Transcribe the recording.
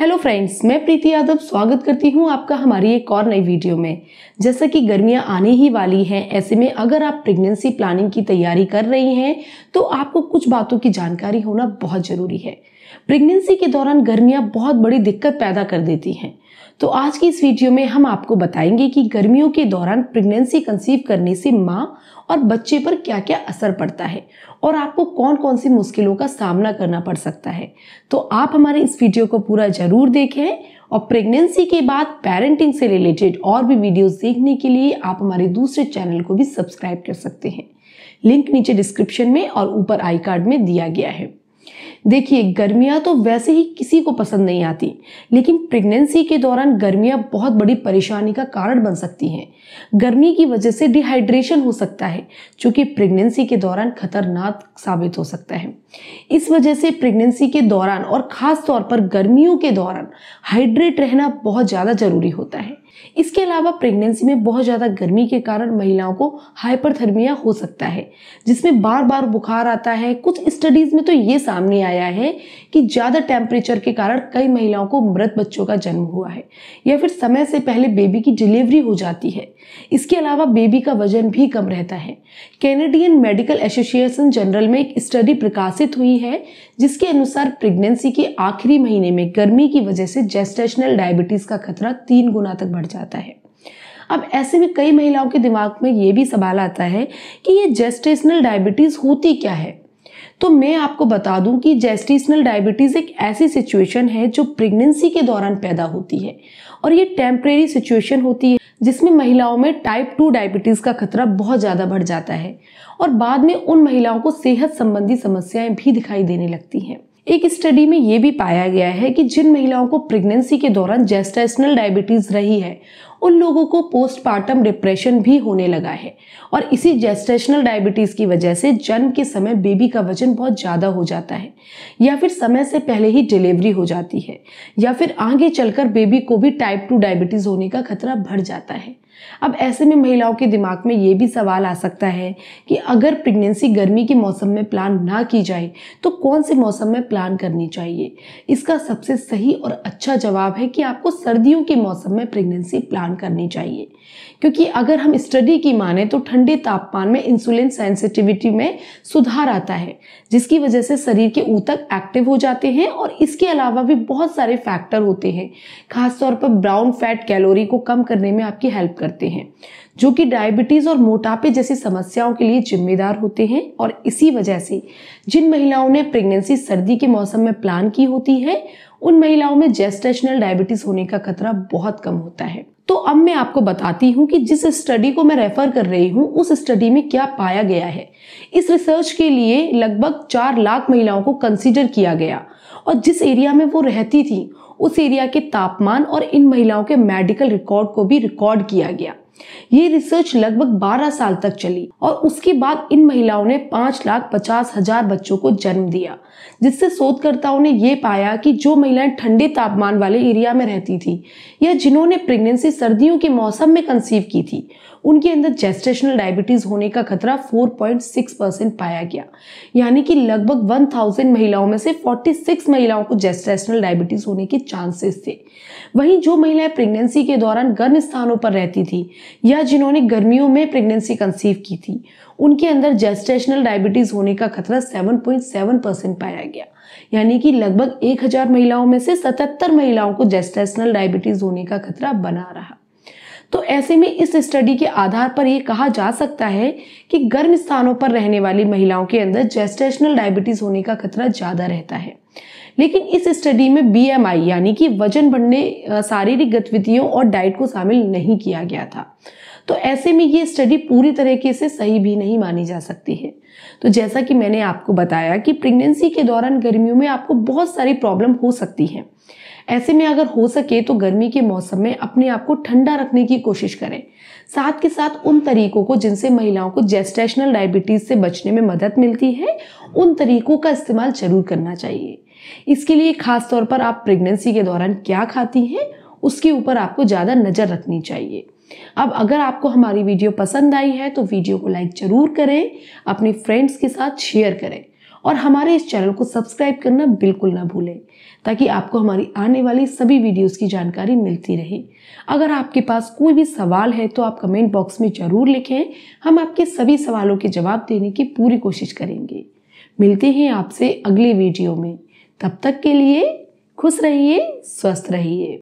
hello friends मैं प्रीति यादव स्वागत करती हूं आपका हमारी एक और नई वीडियो में जैसा कि गर्मियां आने ही वाली हैं ऐसे में अगर आप प्रेगनेंसी प्लानिंग की तैयारी कर रही हैं तो आपको कुछ बातों की जानकारी होना बहुत ज़रूरी है प्रेगनेंसी के दौरान गर्मियाँ बहुत बड़ी दिक्कत पैदा कर देती हैं तो आज की इस वीडियो में हम आपको बताएंगे कि गर्मियों के दौरान प्रेगनेंसी कंसीव करने से माँ और बच्चे पर क्या क्या असर पड़ता है और आपको कौन कौन सी मुश्किलों का सामना करना पड़ सकता है तो आप हमारे इस वीडियो को पूरा जरूर देखें और प्रेगनेंसी के बाद पेरेंटिंग से रिलेटेड और भी वीडियोस देखने के लिए आप हमारे दूसरे चैनल को भी सब्सक्राइब कर सकते हैं लिंक नीचे डिस्क्रिप्शन में और ऊपर आई कार्ड में दिया गया है देखिए गर्मियाँ तो वैसे ही किसी को पसंद नहीं आती लेकिन प्रेगनेंसी के दौरान गर्मियाँ बहुत बड़ी परेशानी का कारण बन सकती हैं गर्मी की वजह से डिहाइड्रेशन हो सकता है जो कि प्रेगनेंसी के दौरान खतरनाक साबित हो सकता है इस वजह से प्रेगनेंसी के दौरान और ख़ास तौर पर गर्मियों के दौरान हाइड्रेट रहना बहुत ज़्यादा ज़रूरी होता है इसके अलावा प्रेगनेंसी में बहुत ज़्यादा गर्मी के कारण महिलाओं को हाइपरथर्मिया हो सकता है जिसमें बार बार बुखार आता है कुछ स्टडीज़ में तो ये सामने आया है कि ज़्यादा टेम्परेचर के कारण कई महिलाओं को मृत बच्चों का जन्म हुआ है या फिर समय से पहले बेबी की डिलीवरी हो जाती है इसके अलावा बेबी का वजन भी कम रहता है कैनेडियन मेडिकल एसोसिएशन जनरल में एक स्टडी प्रकाशित हुई है जिसके अनुसार प्रेगनेंसी के आखिरी महीने में गर्मी की वजह से जेस्टेशनल डायबिटीज का खतरा तीन गुना तक बढ़ बढ़ जाता है अब ऐसे में कई महिलाओं के दिमाग में ये भी सवाल आता है कि ये जेस्टेशनल डायबिटीज़ होती क्या है तो मैं आपको बता दूं कि जेस्टेशनल डायबिटीज़ एक ऐसी सिचुएशन है जो प्रेगनेंसी के दौरान पैदा होती है और ये टेम्परेरी सिचुएशन होती है जिसमें महिलाओं में टाइप टू डायबिटीज़ का खतरा बहुत ज़्यादा बढ़ जाता है और बाद में उन महिलाओं को सेहत संबंधी समस्याएं भी दिखाई देने लगती हैं एक स्टडी में ये भी पाया गया है कि जिन महिलाओं को प्रेगनेंसी के दौरान जेस्टेशनल डायबिटीज़ रही है उन लोगों को पोस्टपार्टम डिप्रेशन भी होने लगा है और इसी जेस्टेशनल डायबिटीज़ की वजह से जन्म के समय बेबी का वजन बहुत ज़्यादा हो जाता है या फिर समय से पहले ही डिलीवरी हो जाती है या फिर आगे चलकर बेबी को भी टाइप टू डायबिटीज़ होने का खतरा बढ़ जाता है अब ऐसे में महिलाओं के दिमाग में ये भी सवाल आ सकता है कि अगर प्रेगनेंसी गर्मी के मौसम में प्लान ना की जाए तो कौन से मौसम में प्लान करनी चाहिए इसका सबसे सही और अच्छा जवाब है कि आपको सर्दियों के मौसम में प्रेगनेंसी प्लान करनी चाहिए क्योंकि अगर हम स्टडी की माने तो ठंडे तापमान में इंसुलिन सेंसिटिविटी में सुधार आता है जिसकी वजह से शरीर के ऊतक एक्टिव हो जाते हैं और इसके अलावा भी बहुत सारे फैक्टर होते हैं खासतौर पर ब्राउन फैट कैलोरी को कम करने में आपकी हेल्प करते हैं जो कि डायबिटीज और मोटापे जैसी समस्याओं के लिए जिम्मेदार होते हैं और इसी वजह से जिन महिलाओं ने प्रेगनेंसी सर्दी के मौसम में प्लान की होती है उन महिलाओं में जेस्टेशनल डायबिटीज होने का खतरा बहुत कम होता है तो अब मैं आपको बताती हूँ कि जिस स्टडी को मैं रेफर कर रही हूँ उस स्टडी में क्या पाया गया है इस रिसर्च के लिए लगभग चार लाख महिलाओं को कंसिडर किया गया और जिस एरिया में वो रहती थी उस एरिया के तापमान और इन महिलाओं के मेडिकल रिकॉर्ड को भी रिकॉर्ड किया गया ये रिसर्च लगभग 12 साल तक चली और उसके बाद इन महिलाओं ने पांच लाख पचास हजार बच्चों को जन्म दिया जिससे शोधकर्ताओं ने ये पाया कि जो महिलाएं ठंडे तापमान वाले एरिया में रहती थी या जिन्होंने प्रेगनेंसी सर्दियों के मौसम में कंसीव की थी उनके अंदर जेस्टेशनल डायबिटीज होने का खतरा 4.6 परसेंट पाया गया यानी कि लगभग 1000 महिलाओं में से 46 महिलाओं को जेस्टेशनल डायबिटीज होने के चांसेस थे वहीं जो महिलाएं प्रेगनेंसी के दौरान गर्म स्थानों पर रहती थी या जिन्होंने गर्मियों में प्रेगनेंसी कंसीव की थी उनके अंदर जेस्टेशनल डायबिटीज होने का खतरा 7.7 परसेंट पाया गया यानी कि लगभग 1000 महिलाओं में से 77 महिलाओं को जेस्टेशनल डायबिटीज होने का खतरा बना रहा तो ऐसे में इस स्टडी के आधार पर यह कहा जा सकता है कि गर्म स्थानों पर रहने वाली महिलाओं के अंदर जेस्टेशनल डायबिटीज होने का खतरा ज़्यादा रहता है लेकिन इस स्टडी में बीएमआई यानी कि वजन बढ़ने शारीरिक गतिविधियों और डाइट को शामिल नहीं किया गया था तो ऐसे में ये स्टडी पूरी तरीके से सही भी नहीं मानी जा सकती है तो जैसा कि मैंने आपको बताया कि प्रेगनेंसी के दौरान गर्मियों में आपको बहुत सारी प्रॉब्लम हो सकती हैं ऐसे में अगर हो सके तो गर्मी के मौसम में अपने आप को ठंडा रखने की कोशिश करें साथ के साथ उन तरीकों को जिनसे महिलाओं को जेस्टेशनल डायबिटीज से बचने में मदद मिलती है उन तरीकों का इस्तेमाल जरूर करना चाहिए इसके लिए खास तौर पर आप प्रेगनेंसी के दौरान क्या खाती हैं उसके ऊपर आपको ज़्यादा नज़र रखनी चाहिए अब अगर आपको हमारी वीडियो पसंद आई है तो वीडियो को लाइक ज़रूर करें अपने फ्रेंड्स के साथ शेयर करें और हमारे इस चैनल को सब्सक्राइब करना बिल्कुल ना भूलें ताकि आपको हमारी आने वाली सभी वीडियोस की जानकारी मिलती रहे अगर आपके पास कोई भी सवाल है तो आप कमेंट बॉक्स में ज़रूर लिखें हम आपके सभी सवालों के जवाब देने की पूरी कोशिश करेंगे मिलते हैं आपसे अगले वीडियो में तब तक के लिए खुश रहिए स्वस्थ रहिए